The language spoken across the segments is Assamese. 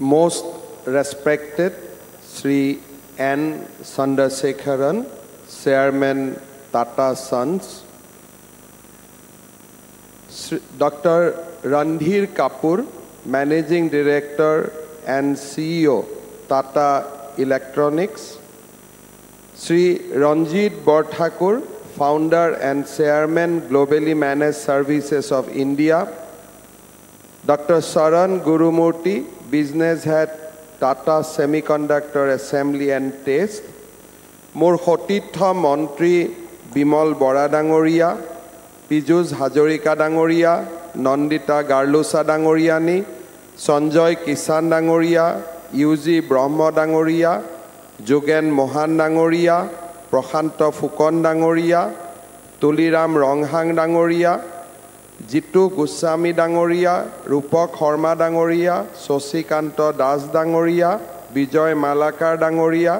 most respected Sri N. Sandasekharan, Chairman Tata Sons, Dr. Randhir Kapoor, Managing Director and CEO, Tata Electronics, Sri Ranjit Borthakur, Founder and Chairman, Globally Managed Services of India, Dr. Saran Gurumurti, business head Tata semiconductor assembly and test মোৰ সতীৰ্থ মন্ত্ৰী বিমল বৰা ডাঙৰীয়া পীযুষ হাজৰিকা ডাঙৰীয়া নন্দিতা গাৰ্লোচা ডাঙৰীয়ানী সঞ্জয় কিষাণ ডাঙৰীয়া ইউ জি ব্ৰহ্ম ডাঙৰীয়া যোগেন মহান ডাঙৰীয়া প্ৰশান্ত ফুকন ডাঙৰীয়া তুলিৰাম ৰংহাং ডাঙৰীয়া জিতু গোস্বামী ডাঙৰীয়া ৰূপক শৰ্মা ডাঙৰীয়া শশীকান্ত দাস ডাঙৰীয়া বিজয় মালাকাৰ ডাঙৰীয়া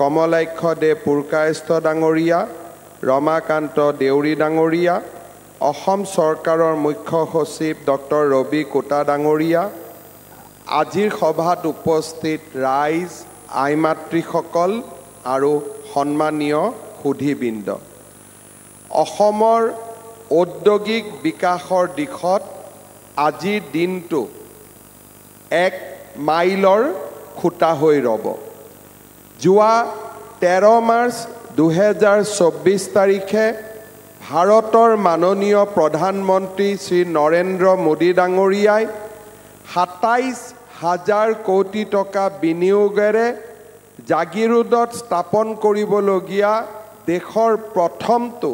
কমলাক্ষ দে পুৰকায়স্থ ডাঙৰীয়া ৰমাকান্ত দেউৰী ডাঙৰীয়া অসম চৰকাৰৰ মুখ্য সচিব ডক্টৰ ৰবি কোটা ডাঙৰীয়া আজিৰ সভাত উপস্থিত ৰাইজ আই মাতৃসকল আৰু সন্মানীয় সুধিবৃন্দ অসমৰ ঔদ্যোগিক বিকাশৰ দিশত আজিৰ দিনটো এক মাইলৰ খুটা হৈ ৰ'ব যোৱা তেৰ মাৰ্চ দুহেজাৰ চৌব্বিছ তাৰিখে ভাৰতৰ মাননীয় প্ৰধানমন্ত্ৰী শ্ৰী নৰেন্দ্ৰ মোদী ডাঙৰীয়াই সাতাইছ হাজাৰ কোটি টকা বিনিয়োগেৰে জাগিৰোডত স্থাপন কৰিবলগীয়া দেশৰ প্ৰথমটো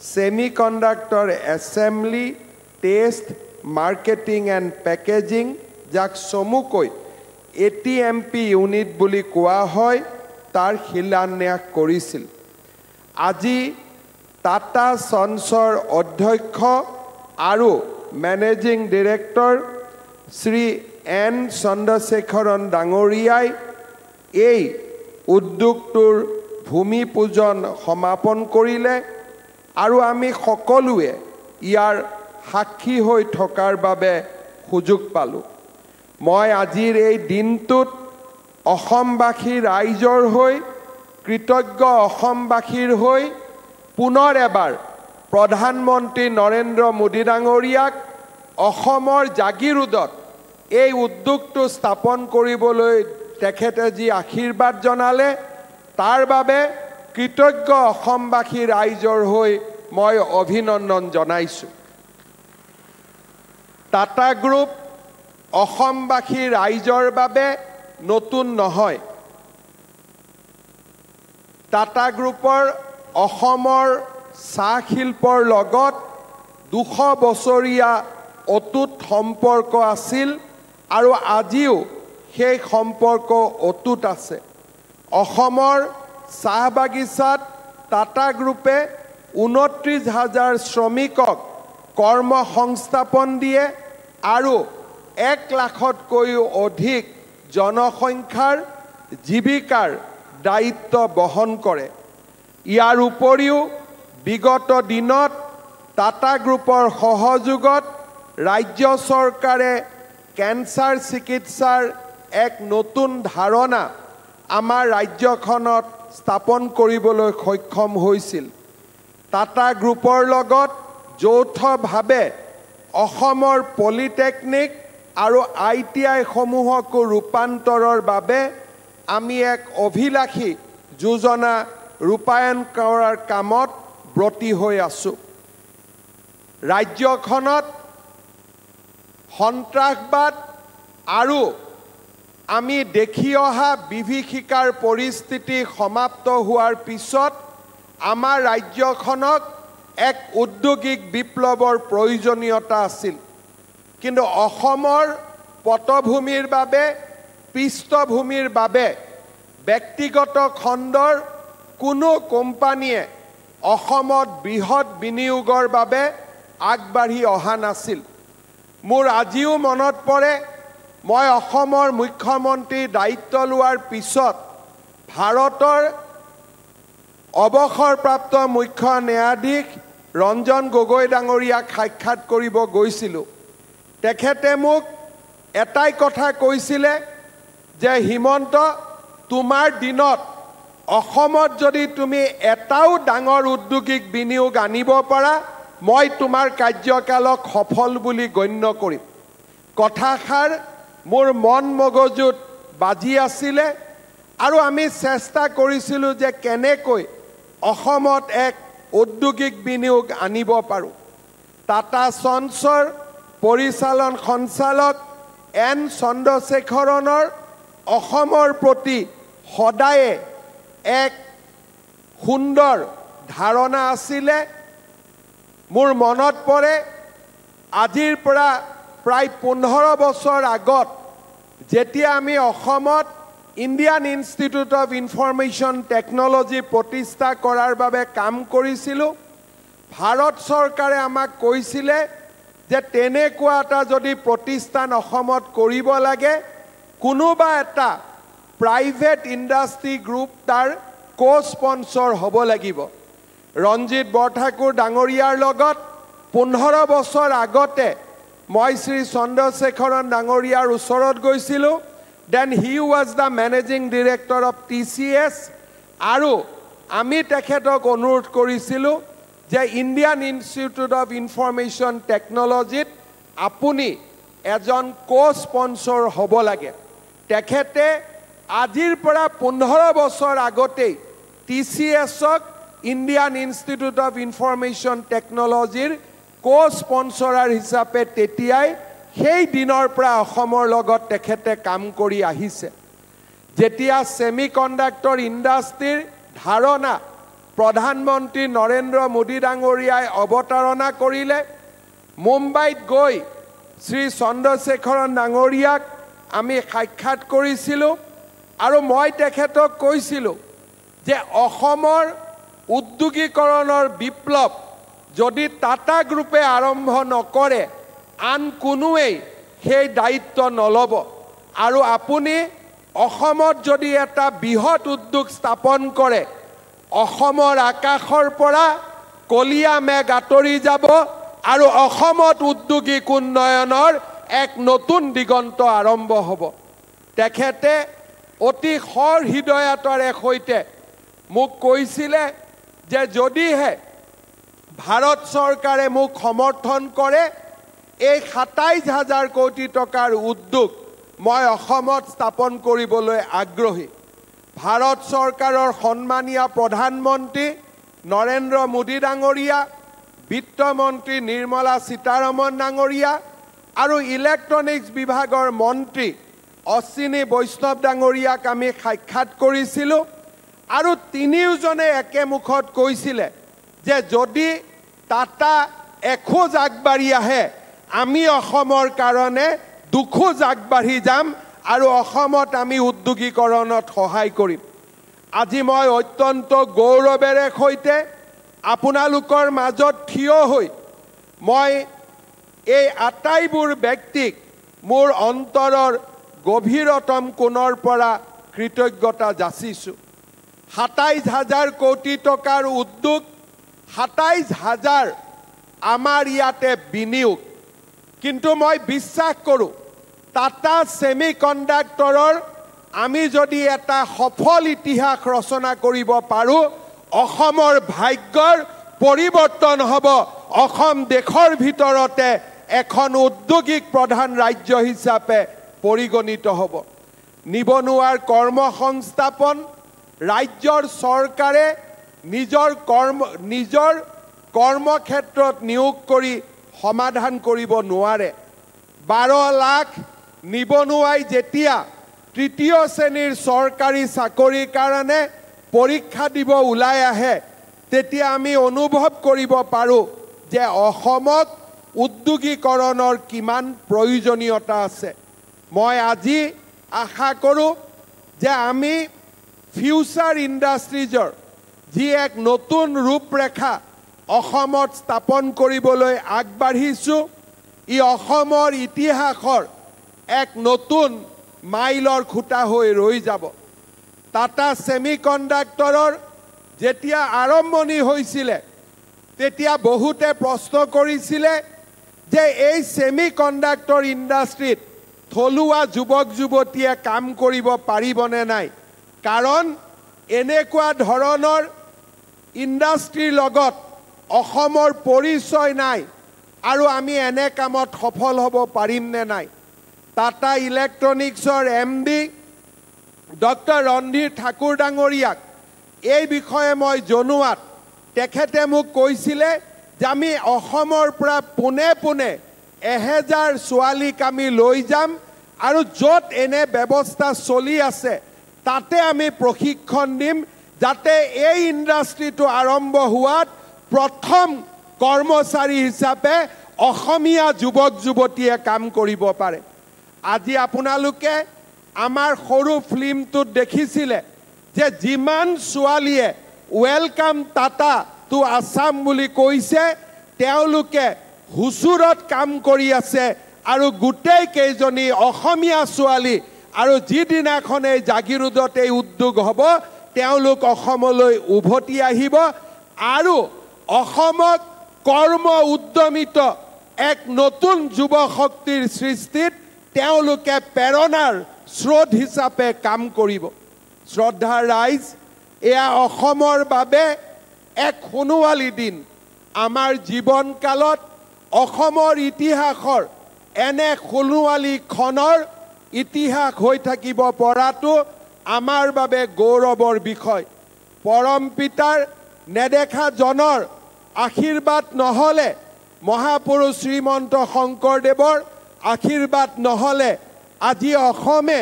semiconductor assembly taste marketing and packaging jak somukoi atmp unit buli kua hoy tar hilanya korisil aji tata sonsor adhyaksha aru managing director sri n sandasekharan dangoriyai ei uddyog tur bhumi pujan samapan korile আৰু আমি সকলোৱে ইয়াৰ সাক্ষী হৈ থকাৰ বাবে সুযোগ পালোঁ মই আজিৰ এই দিনটোত অসমবাসী ৰাইজৰ হৈ কৃতজ্ঞ অসমবাসীৰ হৈ পুনৰ এবাৰ প্ৰধানমন্ত্ৰী নৰেন্দ্ৰ মোদী ডাঙৰীয়াক অসমৰ জাগিৰোদত এই উদ্যোগটো স্থাপন কৰিবলৈ তেখেতে যি আশীৰ্বাদ জনালে তাৰ বাবে কৃতজ্ঞ অসমবাসী ৰাইজৰ হৈ মই অভিনন্দন জনাইছোঁ টাটা গ্ৰুপ অসমবাসী ৰাইজৰ বাবে নতুন নহয় টাটা গ্ৰুপৰ অসমৰ চাহ শিল্পৰ লগত দুশ বছৰীয়া অটুট সম্পৰ্ক আছিল আৰু আজিও সেই সম্পৰ্ক অটুট আছে অসমৰ চাহ বাগিচাত টাটা গ্ৰুপে ঊনত্ৰিছ হাজাৰ শ্ৰমিকক কৰ্ম সংস্থাপন দিয়ে আৰু এক লাখতকৈও অধিক জনসংখ্যাৰ জীৱিকাৰ দায়িত্ব বহন কৰে ইয়াৰ উপৰিও বিগত দিনত টাটা গ্ৰুপৰ সহযোগত ৰাজ্য চৰকাৰে কেঞ্চাৰ চিকিৎসাৰ এক নতুন ধাৰণা আমাৰ ৰাজ্যখনত স্থাপন কৰিবলৈ সক্ষম হৈছিল টাটা গ্ৰুপৰ লগত যৌথভাৱে অসমৰ পলিটেকনিক আৰু আই টি আইসমূহকো ৰূপান্তৰৰ বাবে আমি এক অভিলাষী যোজনা ৰূপায়ণ কৰাৰ কামত ব্ৰতী হৈ আছোঁ ৰাজ্যখনত সন্ত্ৰাসবাদ আৰু আমি দেখি অহা বিভীষিকাৰ পৰিস্থিতি সমাপ্ত হোৱাৰ পিছত আমাৰ ৰাজ্যখনক এক উদ্যোগিক বিপ্লৱৰ প্ৰয়োজনীয়তা আছিল কিন্তু অসমৰ পটভূমিৰ বাবে পৃষ্ঠভূমিৰ বাবে ব্যক্তিগত খণ্ডৰ কোনো কোম্পানীয়ে অসমত বৃহৎ বিনিয়োগৰ বাবে আগবাঢ়ি অহা নাছিল মোৰ আজিও মনত পৰে মই অসমৰ মুখ্যমন্ত্ৰী দায়িত্ব লোৱাৰ পিছত ভাৰতৰ অৱসৰপ্ৰাপ্ত মুখ্য ন্যায়াধীশ ৰঞ্জন গগৈ ডাঙৰীয়াক সাক্ষাৎ কৰিব গৈছিলোঁ তেখেতে মোক এটাই কথা কৈছিলে যে হিমন্ত তোমাৰ দিনত অসমত যদি তুমি এটাও ডাঙৰ উদ্যোগিক বিনিয়োগ আনিব পাৰা মই তোমাৰ কাৰ্যকালক সফল বুলি গণ্য কৰিম কথাষাৰ মোৰ মন মগজুত বাজি আছিলে আৰু আমি চেষ্টা কৰিছিলোঁ যে কেনেকৈ অসমত এক ঔদ্যোগিক বিনিয়োগ আনিব পাৰোঁ টাটা চঞ্চৰ পৰিচালন সঞ্চালক এন চন্দ্ৰশেখৰণৰ অসমৰ প্ৰতি সদায়ে এক সুন্দৰ ধাৰণা আছিলে মোৰ মনত পৰে আজিৰ পৰা প্ৰায় পোন্ধৰ বছৰ আগত যেতিয়া আমি অসমত Indian Institute of Information Technology প্ৰতিষ্ঠা কৰাৰ বাবে কাম কৰিছিলোঁ ভাৰত চৰকাৰে আমাক কৈছিলে যে তেনেকুৱা এটা যদি প্ৰতিষ্ঠান অসমত কৰিব লাগে কোনোবা এটা প্ৰাইভেট ইণ্ডাষ্ট্ৰী গ্ৰুপ তাৰ কো স্পঞ্চৰ হ'ব লাগিব ৰঞ্জিত বৰঠাকুৰ ডাঙৰীয়াৰ লগত পোন্ধৰ বছৰ আগতে মই শ্ৰী চন্দ্ৰশেখৰণ ডাঙৰীয়াৰ ওচৰত গৈছিলোঁ then he was the managing director of T C S আৰু আমি তেখেতক অনুৰোধ কৰিছিলোঁ যে ইণ্ডিয়ান ইনষ্টিটিউট অফ ইনফৰ্মেশ্যন টেকন'লজিত আপুনি এজন ক' স্পঞ্চৰ হ'ব লাগে তেখেতে আজিৰ পৰা পোন্ধৰ বছৰ আগতেই টি চি এছক ইণ্ডিয়ান ইনষ্টিটিউট অফ ইনফৰ্মেশ্যন টেকন'লজিৰ কো স্পনচৰাৰ হিচাপে তেতিয়াই সেই দিনৰ পৰা অসমৰ লগত তেখেতে কাম কৰি আহিছে যেতিয়া ছেমি কণ্ডাক্টৰ ইণ্ডাষ্ট্ৰীৰ ধাৰণা প্ৰধানমন্ত্ৰী নৰেন্দ্ৰ মোদী ডাঙৰীয়াই অৱতাৰণা কৰিলে মুম্বাইত গৈ শ্ৰী চন্দ্ৰশেখৰণ ডাঙৰীয়াক আমি সাক্ষাৎ কৰিছিলোঁ আৰু মই তেখেতক কৈছিলোঁ যে অসমৰ উদ্যোগীকৰণৰ বিপ্লৱ যদি টাটা গ্ৰুপে আৰম্ভ নকৰে আন কোনোৱেই সেই দায়িত্ব নল'ব আৰু আপুনি অসমত যদি এটা বৃহৎ উদ্যোগ স্থাপন কৰে অসমৰ আকাশৰ পৰা কলীয়া মেঘ আঁতৰি যাব আৰু অসমত উদ্যোগিক উন্নয়নৰ এক নতুন দিগন্ত আৰম্ভ হ'ব তেখেতে অতি সৰ হৃদয়তাৰে সৈতে মোক কৈছিলে যে যদিহে ভাৰত চৰকাৰে মোক সমৰ্থন কৰে এই সাতাইছ হাজাৰ কোটি টকাৰ উদ্যোগ মই অসমত স্থাপন কৰিবলৈ আগ্ৰহী ভাৰত চৰকাৰৰ সন্মানীয়া প্ৰধানমন্ত্ৰী নৰেন্দ্ৰ মোদী ডাঙৰীয়া বিত্তমন্ত্ৰী নিৰ্মলা সীতাৰমন ডাঙৰীয়া আৰু ইলেক্ট্ৰনিক্স বিভাগৰ মন্ত্ৰী অশ্বিনী বৈষ্ণৱ ডাঙৰীয়াক আমি সাক্ষাৎ কৰিছিলোঁ আৰু তিনিওজনে একেমুখত কৈছিলে যে যদি টাটা এখোজ আগবাঢ়ি আহে আমি অসমৰ কাৰণে দুখোজ আগবাঢ়ি যাম আৰু অসমত আমি উদ্যোগীকৰণত সহায় কৰিম আজি মই অত্যন্ত গৌৰৱেৰে সৈতে আপোনালোকৰ মাজত থিয় হৈ মই এই আটাইবোৰ ব্যক্তিক মোৰ অন্তৰৰ গভীৰতম কোণৰ পৰা কৃতজ্ঞতা যাচিছোঁ সাতাইছ হাজাৰ কোটি টকাৰ উদ্যোগ সাতাইছ হাজাৰ আমাৰ ইয়াতে বিনিয়োগ কিন্তু মই বিশ্বাস কৰোঁ টাটা ছেমি কণ্ডাক্টৰৰ আমি যদি এটা সফল ইতিহাস ৰচনা কৰিব পাৰোঁ অসমৰ ভাগ্যৰ পৰিৱৰ্তন হ'ব অসম দেশৰ ভিতৰতে এখন উদ্যোগিক প্ৰধান ৰাজ্য হিচাপে পৰিগণিত হ'ব নিবনুৱাৰ কৰ্ম সংস্থাপন ৰাজ্যৰ চৰকাৰে নিজৰ কৰ্ম নিজৰ কৰ্মক্ষেত্ৰত নিয়োগ কৰি সমাধান কৰিব নোৱাৰে বাৰ লাখ নিবনুৱাই যেতিয়া তৃতীয় শ্ৰেণীৰ চৰকাৰী চাকৰিৰ কাৰণে পৰীক্ষা দিব ওলাই আহে তেতিয়া আমি অনুভৱ কৰিব পাৰোঁ যে অসমত উদ্যোগীকৰণৰ কিমান প্ৰয়োজনীয়তা আছে মই আজি আশা কৰোঁ যে আমি ফিউচাৰ ইণ্ডাষ্ট্ৰিজৰ যি এক নতুন ৰূপৰেখা অসমত স্থাপন কৰিবলৈ আগবাঢ়িছোঁ ই অসমৰ ইতিহাসৰ এক নতুন মাইলৰ খুটা হৈ ৰৈ যাব টাটা চেমি কণ্ডাক্টৰৰ যেতিয়া আৰম্ভণি হৈছিলে তেতিয়া বহুতে প্ৰশ্ন কৰিছিলে যে এই চেমি কণ্ডাক্টৰ ইণ্ডাষ্ট্ৰীত থলুৱা যুৱক যুৱতীয়ে কাম কৰিব পাৰিবনে নাই কাৰণ এনেকুৱা ধৰণৰ ইণ্ডাষ্ট্ৰীৰ লগত অসমৰ পৰিচয় নাই আৰু আমি এনে কামত সফল হ'ব পাৰিম নে নাই টাটা ইলেক্ট্ৰনিকছৰ M D doctor Randhir Thakur ডাঙৰীয়াক এই বিষয়ে মই জনোৱাত তেখেতে মোক কৈছিলে যে আমি অসমৰ পৰা পোনে পোনে এহেজাৰ ছোৱালীক আমি লৈ যাম আৰু য'ত এনে ব্যৱস্থা চলি আছে তাতে আমি প্ৰশিক্ষণ দিম যাতে এই ইণ্ডাষ্ট্ৰিটো আৰম্ভ হোৱাত প্ৰথম কৰ্মচাৰী হিচাপে অসমীয়া যুৱক যুৱতীয়ে কাম কৰিব পাৰে আজি আপোনালোকে আমাৰ সৰু ফিল্মটোত দেখিছিলে যে যিমান ছোৱালীয়ে ৱেলকাম টাটা টু আছাম বুলি কৈছে তেওঁলোকে হুচুৰত কাম কৰি আছে আৰু গোটেই কেইজনী অসমীয়া ছোৱালী আৰু যিদিনাখন এই জাগিৰোডত এই উদ্যোগ হ'ব তেওঁলোক অসমলৈ উভতি আহিব আৰু অসমক কৰ্ম উদ্যমিত এক নতুন যুৱ শক্তিৰ সৃষ্টিত তেওঁলোকে প্ৰেৰণাৰ স্ৰোত হিচাপে কাম কৰিব শ্ৰদ্ধা ৰাইজ এয়া অসমৰ বাবে এক সোণোৱালী দিন আমাৰ জীৱনকালত অসমৰ ইতিহাসৰ এনে সোণোৱালীখনৰ ইতিহাস হৈ থাকিব পৰাটো আমাৰ বাবে গৌৰৱৰ বিষয় পৰম পিতাৰ নেদেখাজনৰ আশীৰ্বাদ নহ'লে মহাপুৰুষ শ্ৰীমন্ত শংকৰদেৱৰ আশীৰ্বাদ নহ'লে আজি অসমে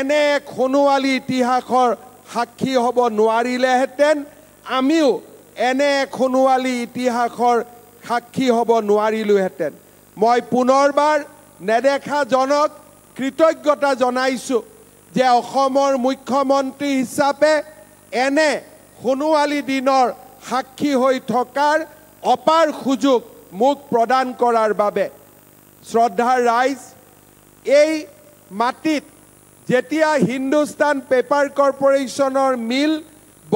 এনে এক সোণোৱালী ইতিহাসৰ সাক্ষী হ'ব নোৱাৰিলেহেঁতেন আমিও এনে এক সোণোৱালী ইতিহাসৰ সাক্ষী হ'ব নোৱাৰিলোহেঁতেন মই পুনৰবাৰ নেদেখাজনক কৃতজ্ঞতা জনাইছোঁ যে অসমৰ মুখ্যমন্ত্ৰী হিচাপে এনে সোণোৱালী দিনৰ সাক্ষী হৈ থকাৰ অপাৰ সুযোগ মোক প্ৰদান কৰাৰ বাবে শ্ৰদ্ধাৰ ৰাইজ এই মাটিত যেতিয়া হিন্দুস্তান পেপাৰ কৰ্পৰেশ্যনৰ মিল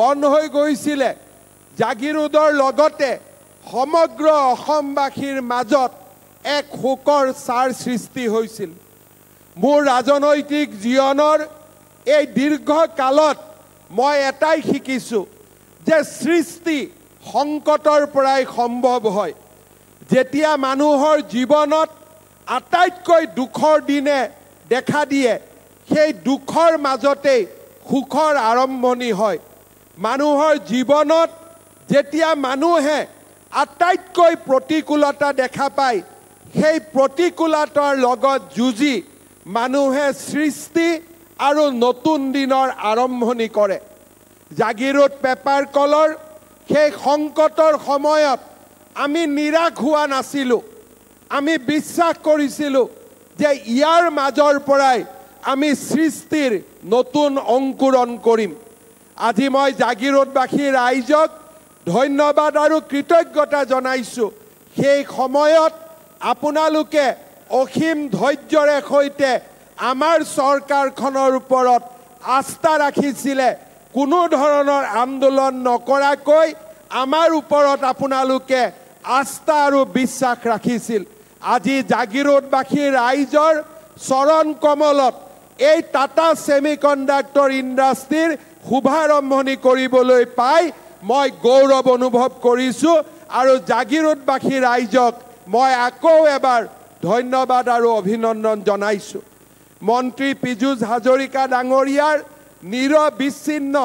বন্ধ হৈ গৈছিলে জাগিৰোডৰ লগতে সমগ্ৰ অসমবাসীৰ মাজত এক শোকৰ চাৰ সৃষ্টি হৈছিল মোৰ ৰাজনৈতিক জীৱনৰ এই দীৰ্ঘকালত মই এটাই শিকিছোঁ যে সৃষ্টি সংকটৰ পৰাই সম্ভৱ হয় যেতিয়া মানুহৰ জীৱনত আটাইতকৈ দুখৰ দিনে দেখা দিয়ে সেই দুখৰ মাজতেই সুখৰ আৰম্ভণি হয় মানুহৰ জীৱনত যেতিয়া মানুহে আটাইতকৈ প্ৰতিকূলতা দেখা পায় সেই প্ৰতিকূলতাৰ লগত যুঁজি মানুহে সৃষ্টি আৰু নতুন দিনৰ আৰম্ভণি কৰে জাগিৰোড পেপাৰ কলৰ সেই সংকটৰ সময়ত আমি নিৰাশ হোৱা নাছিলোঁ আমি বিশ্বাস কৰিছিলোঁ যে ইয়াৰ মাজৰ পৰাই আমি সৃষ্টিৰ নতুন অংকুৰণ কৰিম আজি মই জাগিৰোডবাসী ৰাইজক ধন্যবাদ আৰু কৃতজ্ঞতা জনাইছোঁ সেই সময়ত আপোনালোকে অসীম ধৈৰ্যৰে সৈতে আমাৰ চৰকাৰখনৰ ওপৰত আস্থা ৰাখিছিলে কোনো ধৰণৰ আন্দোলন নকৰাকৈ আমাৰ ওপৰত আপোনালোকে আস্থা আৰু বিশ্বাস ৰাখিছিল আজি জাগিৰোডবাসী ৰাইজৰ চৰণ কমলত এই টাটা ছেমি কণ্ডাক্টৰ ইণ্ডাষ্ট্ৰীৰ শুভাৰম্ভণি কৰিবলৈ পাই মই গৌৰৱ অনুভৱ কৰিছোঁ আৰু জাগিৰোডবাসী ৰাইজক মই আকৌ এবাৰ ধন্যবাদ আৰু অভিনন্দন জনাইছোঁ মন্ত্ৰী পীযুষ হাজৰিকা ডাঙৰীয়াৰ নিৰবিচ্ছিন্ন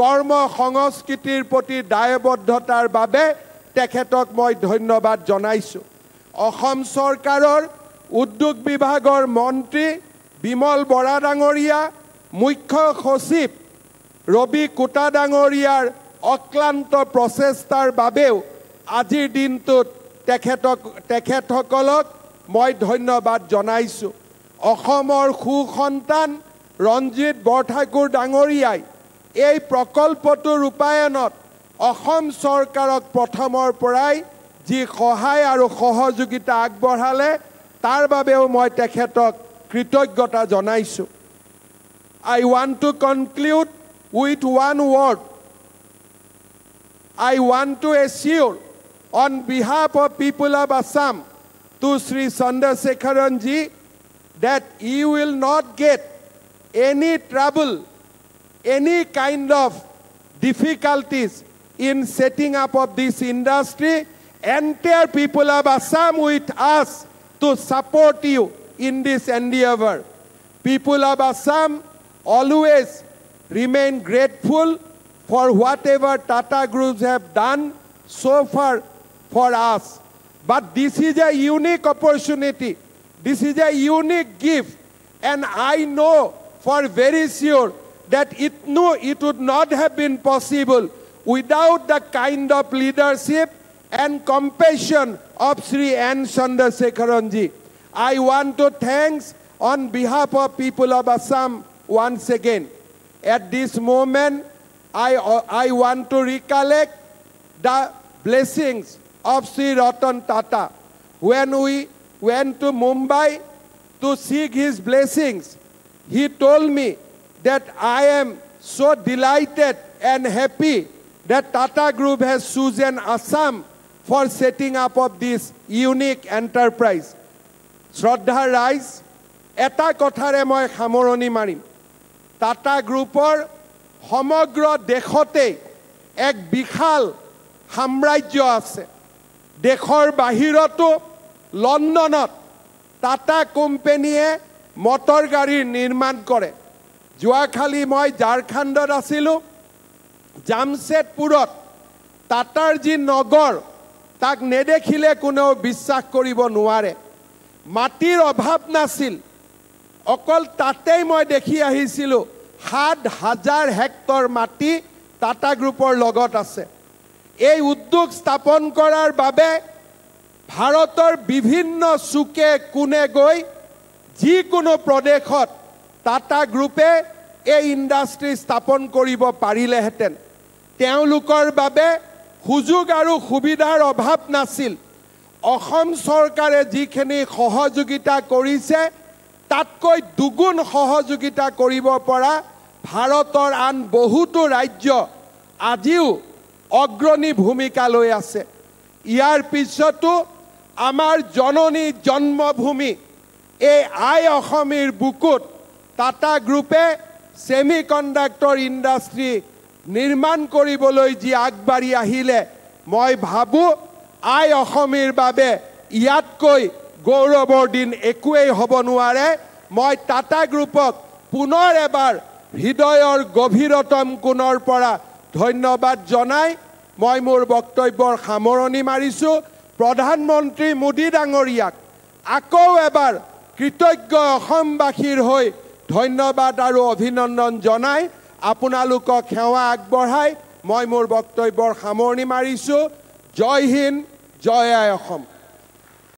কৰ্ম সংস্কৃতিৰ প্ৰতি দায়বদ্ধতাৰ বাবে তেখেতক মই ধন্যবাদ জনাইছোঁ অসম চৰকাৰৰ উদ্যোগ বিভাগৰ মন্ত্ৰী বিমল বৰা ডাঙৰীয়া মুখ্য সচিব ৰবি কোটা ডাঙৰীয়াৰ অক্লান্ত প্ৰচেষ্টাৰ বাবেও আজিৰ দিনটোত তেখেতক তেখেতসকলক মই ধন্যবাদ জনাইছোঁ অসমৰ সু সন্তান ৰঞ্জিত বৰঠাকুৰ ডাঙৰীয়াই এই প্ৰকল্পটো ৰূপায়ণত অসম চৰকাৰক প্ৰথমৰ পৰাই যি সহায় আৰু সহযোগিতা আগবঢ়ালে তাৰ বাবেও মই তেখেতক কৃতজ্ঞতা জনাইছোঁ I want to conclude with one word I want to assure on behalf of people of Assam to Sri Sandrasekharanji that he will not get any trouble, any kind of difficulties in setting up of this industry. Entire people of Assam with us to support you in this endeavor. People of Assam always remain grateful for whatever Tata Groups have done so far for us. But this is a unique opportunity. This is a unique gift. And I know for very sure that it, no, it would not have been possible without the kind of leadership and compassion of Sri N. Chandrasekharanji. I want to thank on behalf of people of Assam once again. At this moment, I, I want to recollect the blessings of Sri Ratan Tata. When we went to Mumbai to seek his blessings, he told me that I am so delighted and happy that Tata Group has chosen Assam for setting up of this unique enterprise. শ্ৰদ্ধা ৰাইজ এটা কথাৰে মই সামৰণি মাৰিম টাটা গ্ৰুপৰ homogro dekhote ek bikhal সাম্ৰাজ্য আছে দেশৰ বাহিৰতো লণ্ডনত টাটা কোম্পেনীয়ে মটৰ গাড়ী নিৰ্মাণ কৰে যোৱাকালি মই ঝাৰখণ্ডত আছিলোঁ জামছেদপুৰত টাটাৰ যি নগৰ তাক নেদেখিলে কোনেও বিশ্বাস কৰিব নোৱাৰে মাটিৰ অভাৱ নাছিল অকল তাতেই মই দেখি আহিছিলোঁ সাত হাজাৰ হেক্টৰ মাটি টাটা গ্ৰুপৰ লগত আছে এই উদ্যোগ স্থাপন কৰাৰ বাবে ভাৰতৰ বিভিন্ন চুকে কোনে গৈ যিকোনো প্ৰদেশত টাটা গ্ৰুপে এই ইণ্ডাষ্ট্ৰী স্থাপন কৰিব পাৰিলেহেঁতেন তেওঁলোকৰ বাবে সুযোগ আৰু সুবিধাৰ অভাৱ নাছিল অসম চৰকাৰে যিখিনি সহযোগিতা কৰিছে তাতকৈ দুগুণ সহযোগিতা কৰিব পৰা ভাৰতৰ আন বহুতো ৰাজ্য আজিও অগ্ৰণী ভূমিকা লৈ আছে ইয়াৰ পিছতো আমাৰ জননী জন্মভূমি এই আই অসমীৰ বুকুত টাটা গ্ৰুপে ছেমি কণ্ডাক্টৰ ইণ্ডাষ্ট্ৰী নিৰ্মাণ কৰিবলৈ যি আগবাঢ়ি আহিলে মই ভাবোঁ আই অসমীৰ বাবে ইয়াতকৈ গৌৰৱৰ দিন একোৱেই হ'ব নোৱাৰে মই টাটা গ্ৰুপক পুনৰ এবাৰ হৃদয়ৰ গভীৰতম কোণৰ পৰা ধন্যবাদ জনাই মই মোৰ বক্তব্যৰ সামৰণি মাৰিছোঁ প্ৰধানমন্ত্ৰী মোদী ডাঙৰীয়াক আকৌ এবাৰ কৃতজ্ঞ অসমবাসীৰ হৈ ধন্যবাদ আৰু অভিনন্দন জনাই আপোনালোকক সেৱা আগবঢ়াই মই মোৰ বক্তব্যৰ সামৰণি মাৰিছোঁ জয় হিন্দ জয় আই অসম